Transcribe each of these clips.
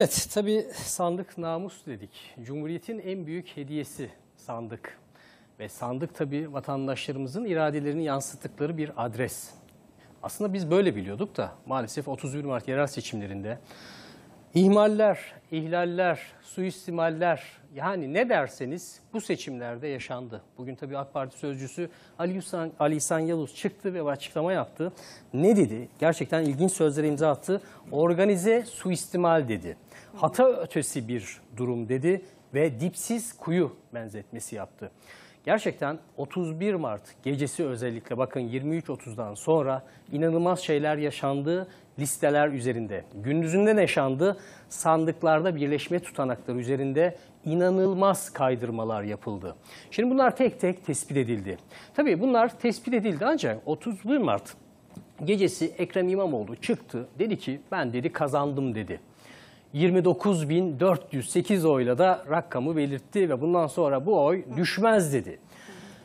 Evet, tabi sandık namus dedik. Cumhuriyetin en büyük hediyesi sandık. Ve sandık tabi vatandaşlarımızın iradelerini yansıttıkları bir adres. Aslında biz böyle biliyorduk da maalesef 31 Mart yerel seçimlerinde ihmaller, ihlaller, suistimaller yani ne derseniz bu seçimlerde yaşandı. Bugün tabi AK Parti sözcüsü Ali İhsan, Ali İhsan Yavuz çıktı ve açıklama yaptı. Ne dedi? Gerçekten ilginç sözlere imza attı. Organize suistimal dedi hata ötesi bir durum dedi ve dipsiz kuyu benzetmesi yaptı. Gerçekten 31 Mart gecesi özellikle bakın 23.30'dan sonra inanılmaz şeyler yaşandı listeler üzerinde. Gündüzünde ne yaşandı? Sandıklarda birleşme tutanakları üzerinde inanılmaz kaydırmalar yapıldı. Şimdi bunlar tek tek tespit edildi. Tabii bunlar tespit edildi ancak 31 Mart gecesi Ekrem İmamoğlu çıktı dedi ki ben dedi kazandım dedi. 29.408 oyla da rakamı belirtti ve bundan sonra bu oy düşmez dedi.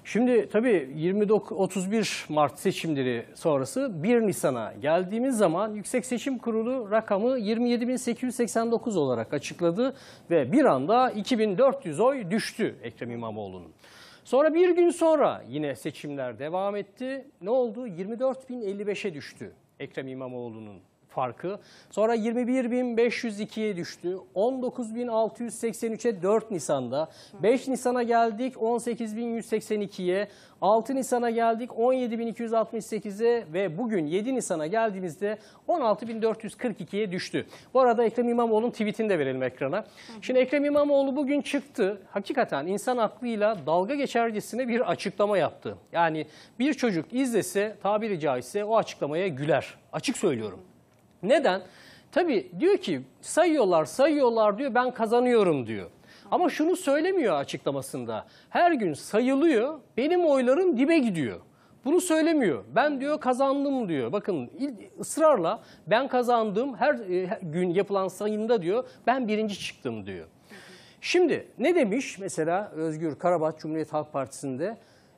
Şimdi tabii 29, 31 Mart seçimleri sonrası 1 Nisan'a geldiğimiz zaman Yüksek Seçim Kurulu rakamı 27.889 olarak açıkladı ve bir anda 2400 oy düştü Ekrem İmamoğlu'nun. Sonra bir gün sonra yine seçimler devam etti. Ne oldu? 24.055'e düştü Ekrem İmamoğlu'nun farkı. Sonra 21.502'ye düştü. 19.683'e 4 Nisan'da. 5 Nisan'a geldik 18.182'ye. 6 Nisan'a geldik 17.268'e ve bugün 7 Nisan'a geldiğimizde 16.442'ye düştü. Bu arada Ekrem İmamoğlu'nun tweetini de verelim ekrana. Şimdi Ekrem İmamoğlu bugün çıktı. Hakikaten insan aklıyla dalga geçercesine bir açıklama yaptı. Yani bir çocuk izlese tabiri caizse o açıklamaya güler. Açık söylüyorum. Neden? Tabi diyor ki sayıyorlar sayıyorlar diyor ben kazanıyorum diyor. Ama şunu söylemiyor açıklamasında. Her gün sayılıyor benim oylarım dibe gidiyor. Bunu söylemiyor. Ben diyor kazandım diyor. Bakın ısrarla ben kazandım her, e, her gün yapılan sayında diyor ben birinci çıktım diyor. Şimdi ne demiş mesela Özgür Karabat Cumhuriyet Halk Partisi'nde?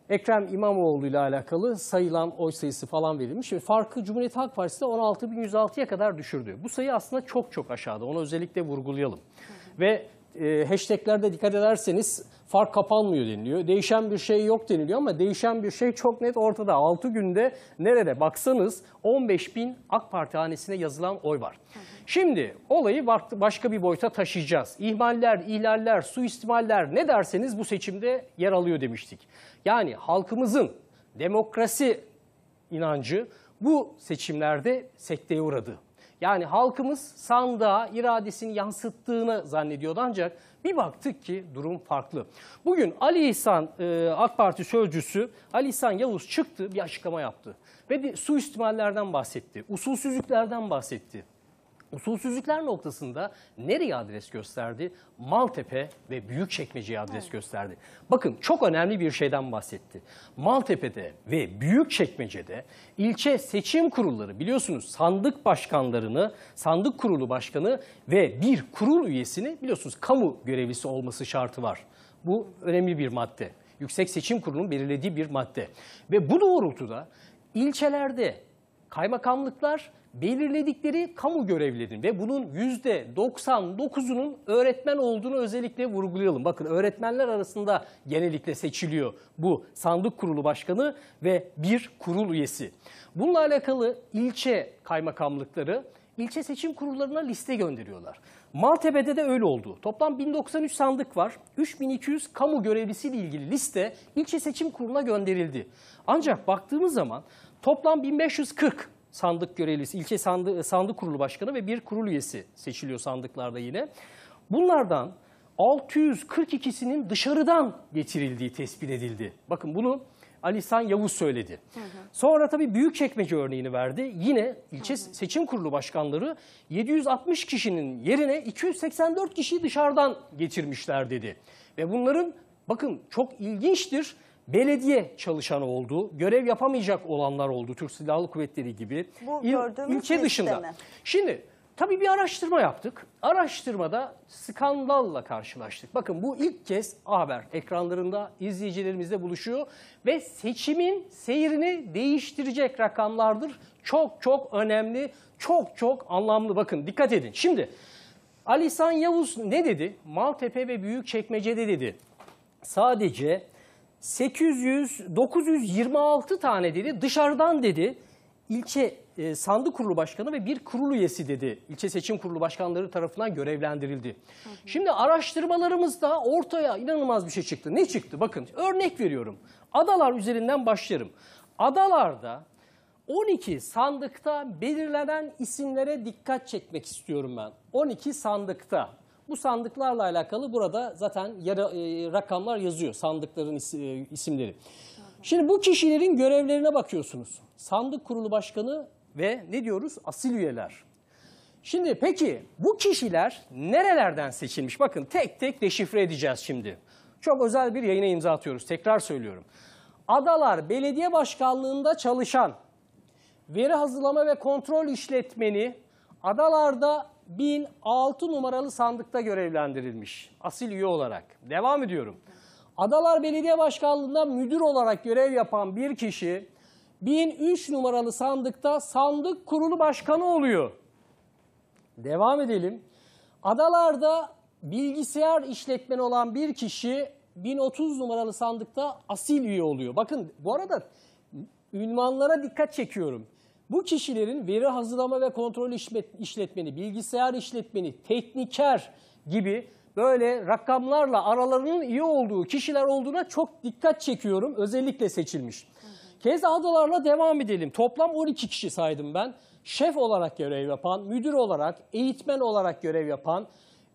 Ekrem İmamoğlu ile alakalı sayılan oy sayısı falan verilmiş. Şimdi farkı Cumhuriyet Halk Partisi de 16.106'ya kadar düşürdü. Bu sayı aslında çok çok aşağıda. Onu özellikle vurgulayalım. Hı hı. Ve e, hashtaglerde dikkat ederseniz fark kapanmıyor deniliyor. Değişen bir şey yok deniliyor ama değişen bir şey çok net ortada. 6 günde nerede baksanız 15 bin AK Parti hanesine yazılan oy var. Şimdi olayı başka bir boyuta taşıyacağız. İhmaller, ihlaller, suistimaller ne derseniz bu seçimde yer alıyor demiştik. Yani halkımızın demokrasi inancı bu seçimlerde sekteye uğradı. Yani halkımız sandığa iradesini yansıttığını zannediyordu ancak bir baktık ki durum farklı. Bugün Ali İhsan e, AK Parti sözcüsü Ali İhsan Yavuz çıktı bir açıklama yaptı. Ve bir suistimallerden bahsetti, usulsüzlüklerden bahsetti. Usulsüzlükler noktasında nereye adres gösterdi? Maltepe ve Büyükçekmece'ye adres evet. gösterdi. Bakın çok önemli bir şeyden bahsetti. Maltepe'de ve Büyükçekmece'de ilçe seçim kurulları biliyorsunuz sandık başkanlarını, sandık kurulu başkanı ve bir kurul üyesini biliyorsunuz kamu görevlisi olması şartı var. Bu önemli bir madde. Yüksek Seçim Kurulu'nun belirlediği bir madde. Ve bu doğrultuda ilçelerde kaymakamlıklar belirledikleri kamu görevlilerinin ve bunun %99'unun öğretmen olduğunu özellikle vurgulayalım. Bakın öğretmenler arasında genellikle seçiliyor bu sandık kurulu başkanı ve bir kurul üyesi. Bununla alakalı ilçe kaymakamlıkları ilçe seçim kurullarına liste gönderiyorlar. Maltepe'de de öyle oldu. Toplam 1093 sandık var. 3200 kamu görevlisiyle ilgili liste ilçe seçim kuruluna gönderildi. Ancak baktığımız zaman toplam 1540 sandık görevlisi, ilçe sandı, sandık kurulu başkanı ve bir kurul üyesi seçiliyor sandıklarda yine. Bunlardan 642'sinin dışarıdan getirildiği tespit edildi. Bakın bunu Ali İhsan Yavuz söyledi. Hı hı. Sonra tabii Büyükçekmece örneğini verdi. Yine ilçe hı hı. seçim kurulu başkanları 760 kişinin yerine 284 kişiyi dışarıdan getirmişler dedi. Ve bunların bakın çok ilginçtir belediye çalışanı oldu, görev yapamayacak olanlar oldu Türk Silahlı Kuvvetleri gibi. Bu İl, ülke dışında. Mi? Şimdi tabii bir araştırma yaptık. Araştırmada skandalla karşılaştık. Bakın bu ilk kez A Haber ekranlarında izleyicilerimizle buluşuyor ve seçimin seyrini değiştirecek rakamlardır. Çok çok önemli, çok çok anlamlı. Bakın dikkat edin. Şimdi Ali İhsan Yavuz ne dedi? Maltepe ve Büyükçekmece'de dedi. Sadece 800 926 tane dedi dışarıdan dedi ilçe e, sandık kurulu başkanı ve bir kurul üyesi dedi. ilçe seçim kurulu başkanları tarafından görevlendirildi. Hı hı. Şimdi araştırmalarımızda ortaya inanılmaz bir şey çıktı. Ne çıktı? Bakın örnek veriyorum. Adalar üzerinden başlarım. Adalarda 12 sandıkta belirlenen isimlere dikkat çekmek istiyorum ben. 12 sandıkta bu sandıklarla alakalı burada zaten yara, e, rakamlar yazıyor sandıkların is, e, isimleri. Şimdi bu kişilerin görevlerine bakıyorsunuz. Sandık kurulu başkanı ve ne diyoruz asil üyeler. Şimdi peki bu kişiler nerelerden seçilmiş? Bakın tek tek deşifre edeceğiz şimdi. Çok özel bir yayına imza atıyoruz. Tekrar söylüyorum. Adalar Belediye Başkanlığı'nda çalışan veri hazırlama ve kontrol işletmeni Adalarda 1006 numaralı sandıkta görevlendirilmiş asil üye olarak. Devam ediyorum. Adalar Belediye Başkanlığı'nda müdür olarak görev yapan bir kişi 1003 numaralı sandıkta sandık kurulu başkanı oluyor. Devam edelim. Adalarda bilgisayar işletmeni olan bir kişi 1030 numaralı sandıkta asil üye oluyor. Bakın bu arada ünvanlara dikkat çekiyorum. Bu kişilerin veri hazırlama ve kontrol işletmeni, bilgisayar işletmeni, tekniker gibi böyle rakamlarla aralarının iyi olduğu kişiler olduğuna çok dikkat çekiyorum. Özellikle seçilmiş. Hı Keza adalarla devam edelim. Toplam 12 kişi saydım ben. Şef olarak görev yapan, müdür olarak, eğitmen olarak görev yapan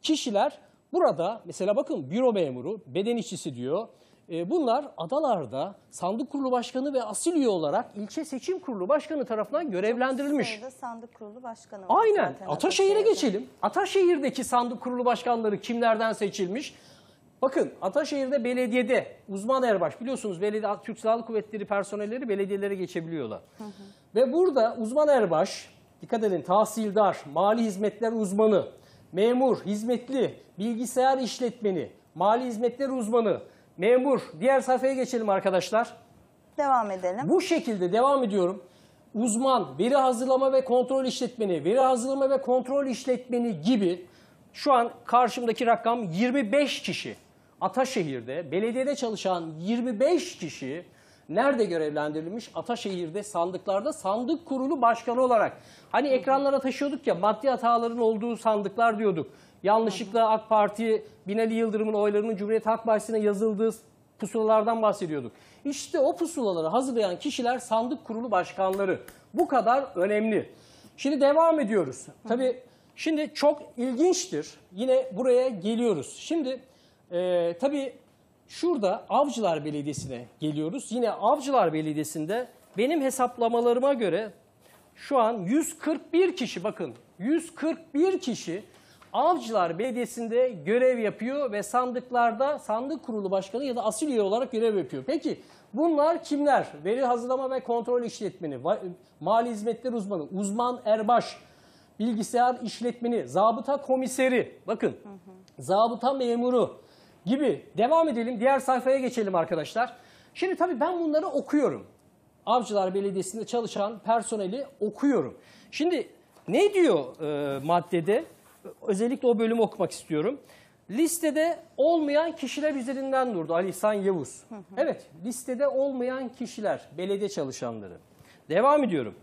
kişiler burada mesela bakın büro memuru, beden işçisi diyor. E, bunlar adalarda sandık kurulu başkanı ve asil üye olarak ilçe seçim kurulu başkanı tarafından görevlendirilmiş. Çok sandık kurulu başkanı var Aynen. Ataşehir'e geçelim. Ataşehir'deki sandık kurulu başkanları kimlerden seçilmiş? Bakın Ataşehir'de belediyede uzman erbaş biliyorsunuz belediye Türk Silahlı Kuvvetleri personelleri belediyelere geçebiliyorlar. Hı hı. Ve burada uzman erbaş dikkat edin tahsildar, mali hizmetler uzmanı, memur, hizmetli, bilgisayar işletmeni, mali hizmetler uzmanı, Memur. Diğer sayfaya geçelim arkadaşlar. Devam edelim. Bu şekilde devam ediyorum. Uzman, veri hazırlama ve kontrol işletmeni, veri hazırlama ve kontrol işletmeni gibi şu an karşımdaki rakam 25 kişi. Ataşehir'de belediyede çalışan 25 kişi Nerede görevlendirilmiş? Ataşehir'de sandıklarda sandık kurulu başkanı olarak. Hani ekranlara taşıyorduk ya maddi hataların olduğu sandıklar diyorduk. Yanlışlıkla AK Parti Binali Yıldırım'ın oylarının Cumhuriyet Halk Partisi'ne yazıldığı pusulalardan bahsediyorduk. İşte o pusulaları hazırlayan kişiler sandık kurulu başkanları. Bu kadar önemli. Şimdi devam ediyoruz. Tabii şimdi çok ilginçtir. Yine buraya geliyoruz. Şimdi e, tabii Şurada Avcılar Belediyesi'ne geliyoruz. Yine Avcılar Belediyesi'nde benim hesaplamalarıma göre şu an 141 kişi bakın 141 kişi Avcılar Belediyesi'nde görev yapıyor ve sandıklarda sandık kurulu başkanı ya da asil üye olarak görev yapıyor. Peki bunlar kimler? Veri hazırlama ve kontrol işletmeni, mali hizmetler uzmanı, uzman erbaş, bilgisayar işletmeni, zabıta komiseri, bakın hı hı. zabıta memuru, gibi. Devam edelim. Diğer sayfaya geçelim arkadaşlar. Şimdi tabii ben bunları okuyorum. Avcılar Belediyesi'nde çalışan personeli okuyorum. Şimdi ne diyor e, maddede? Özellikle o bölümü okumak istiyorum. Listede olmayan kişiler üzerinden durdu Ali İhsan Yavuz. Evet, listede olmayan kişiler, belediye çalışanları. Devam ediyorum.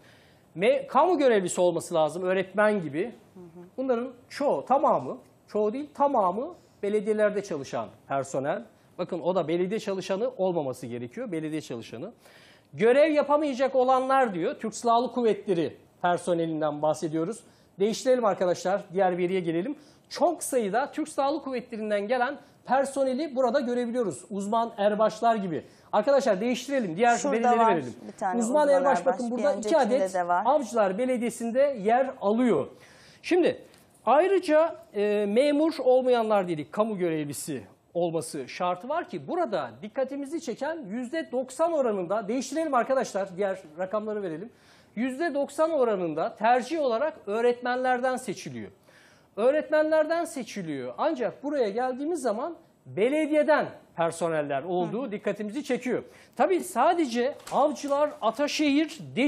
Me kamu görevlisi olması lazım, öğretmen gibi. Bunların çoğu, tamamı, çoğu değil tamamı belediyelerde çalışan personel. Bakın o da belediye çalışanı olmaması gerekiyor. Belediye çalışanı. Görev yapamayacak olanlar diyor. Türk Silahlı Kuvvetleri personelinden bahsediyoruz. Değiştirelim arkadaşlar. Diğer veriye gelelim. Çok sayıda Türk Silahlı Kuvvetleri'nden gelen personeli burada görebiliyoruz. Uzman erbaşlar gibi. Arkadaşlar değiştirelim. Diğer Şurada verileri verelim. Bir tane uzman, uzman erbaş, erbaş bakın burada iki adet Avcılar Belediyesi'nde yer alıyor. Şimdi Ayrıca e, memur olmayanlar dedik, kamu görevlisi olması şartı var ki burada dikkatimizi çeken %90 oranında değiştirelim arkadaşlar diğer rakamları verelim. %90 oranında tercih olarak öğretmenlerden seçiliyor. Öğretmenlerden seçiliyor ancak buraya geldiğimiz zaman belediyeden personeller olduğu dikkatimizi çekiyor. Tabii sadece avcılar Ataşehir değil.